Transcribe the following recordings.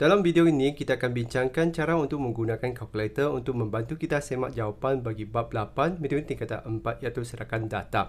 Dalam video ini, kita akan bincangkan cara untuk menggunakan kalkulator untuk membantu kita semak jawapan bagi bab 8, metode tingkatan 4 iaitu serakan data.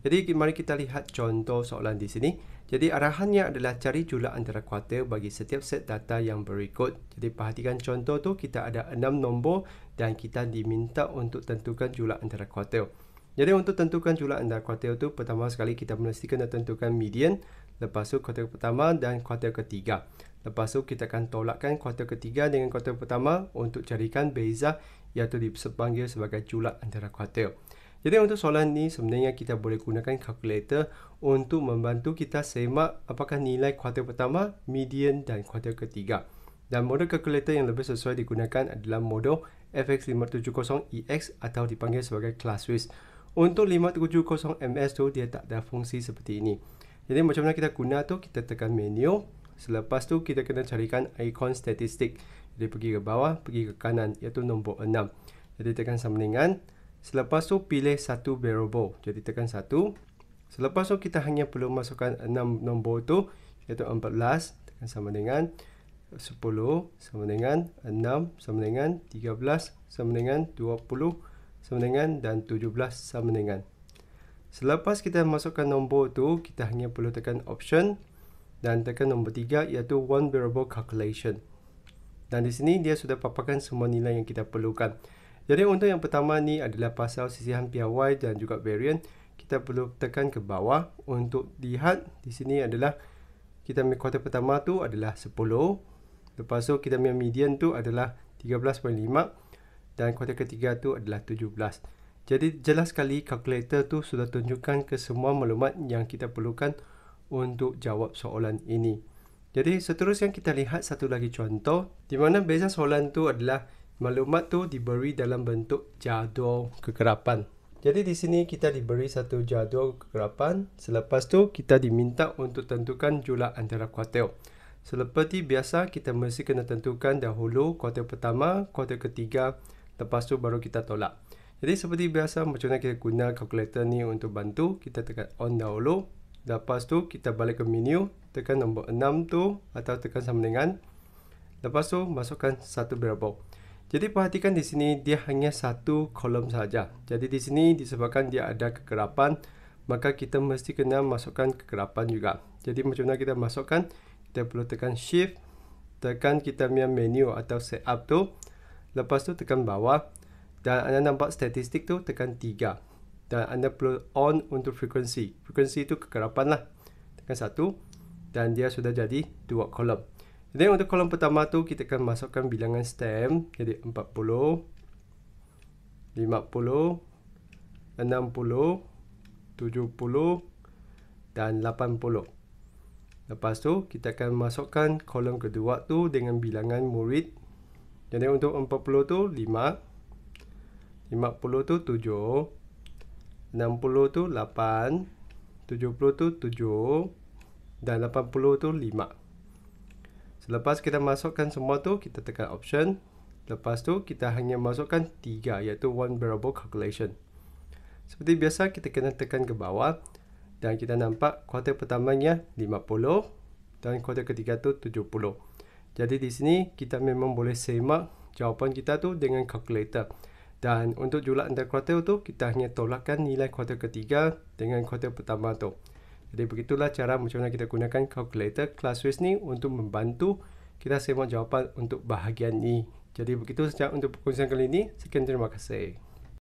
Jadi, mari kita lihat contoh soalan di sini. Jadi, arahannya adalah cari jumlah antara kuartil bagi setiap set data yang berikut. Jadi, perhatikan contoh tu kita ada 6 nombor dan kita diminta untuk tentukan jumlah antara kuartil. Jadi, untuk tentukan jumlah antara kuartil tu pertama sekali kita mesti kena tentukan median. Lepas tu kuartil pertama dan kuartil ketiga. Lepas tu kita akan tolakkan kuartil ketiga dengan kuartil pertama untuk carikan beza iaitu dipanggil sebagai julat antara kuartil. Jadi untuk soalan ni sebenarnya kita boleh gunakan kalkulator untuk membantu kita semak apakah nilai kuartil pertama, median dan kuartil ketiga. Dan model kalkulator yang lebih sesuai digunakan adalah model FX570EX e atau dipanggil sebagai class risk. Untuk 570MS tu dia tak ada fungsi seperti ini. Jadi macam mana kita guna tu kita tekan menu Selepas tu kita kena carikan ikon statistik. Jadi pergi ke bawah, pergi ke kanan iaitu nombor 6. Jadi tekan sama dengan. Selepas tu pilih satu variable. Jadi tekan satu. Selepas tu kita hanya perlu masukkan 6 nombor tu iaitu 14 tekan sama dengan 10 sama dengan 6 sama dengan 13 sama dengan 20 sama dengan dan 17 sama dengan. Selepas kita masukkan nombor tu, kita hanya perlu tekan option dan tekan nombor tiga iaitu one variable calculation. Dan di sini dia sudah paparkan semua nilai yang kita perlukan. Jadi untuk yang pertama ni adalah pasal sisihan PRY dan juga variant. Kita perlu tekan ke bawah untuk lihat di sini adalah kita punya kuartal pertama tu adalah 10. Lepas tu kita punya median tu adalah 13.5 dan kuartal ketiga tu adalah 17. Jadi jelas sekali kalkulator tu sudah tunjukkan ke semua maklumat yang kita perlukan untuk jawab soalan ini. Jadi seterusnya kita lihat satu lagi contoh di mana beza soalan tu adalah maklumat tu diberi dalam bentuk jadual kekerapan. Jadi di sini kita diberi satu jadual kekerapan. Selepas tu kita diminta untuk tentukan jumlah antara kuartil. Seperti biasa kita mesti kena tentukan dahulu kuartil pertama, kuartil ketiga, lepas tu baru kita tolak. Jadi seperti biasa macam mana kita guna kalkulator ni untuk bantu, kita tekan on dahulu, Lepas tu kita balik ke menu Tekan nombor 6 tu Atau tekan sama dengan Lepas tu masukkan satu variable Jadi perhatikan di sini dia hanya satu kolom saja. Jadi di sini disebabkan dia ada kegerapan Maka kita mesti kena masukkan kegerapan juga Jadi macam mana kita masukkan Kita perlu tekan shift Tekan kita punya menu atau set up tu Lepas tu tekan bawah Dan anda nampak statistik tu tekan 3 dan anda perlu on untuk frekuensi. Frekuensi itu kekerapan lah. Tekan satu dan dia sudah jadi dua kolom. Jadi untuk kolom pertama tu kita akan masukkan bilangan stem jadi 40, 50, 60, 70 dan 80. Lepas tu kita akan masukkan kolom kedua tu dengan bilangan murid. Jadi untuk 40 tu 5, 50 tu 7, 60 tu 8 70 tu 7 dan 80 tu 5 selepas kita masukkan semua tu kita tekan option lepas tu kita hanya masukkan 3 iaitu one variable calculation seperti biasa kita kena tekan ke bawah dan kita nampak kuartal pertamanya 50 dan kuartal ketiga tu 70 jadi di sini kita memang boleh semak jawapan kita tu dengan calculator dan untuk julat antara kuartal tu, kita hanya tolakkan nilai kuartal ketiga dengan kuartal pertama tu. Jadi begitulah cara macam mana kita gunakan calculator class Swiss ni untuk membantu kita semua jawapan untuk bahagian ni. Jadi begitu sejak untuk perkongsian kali ini. Sekian terima kasih.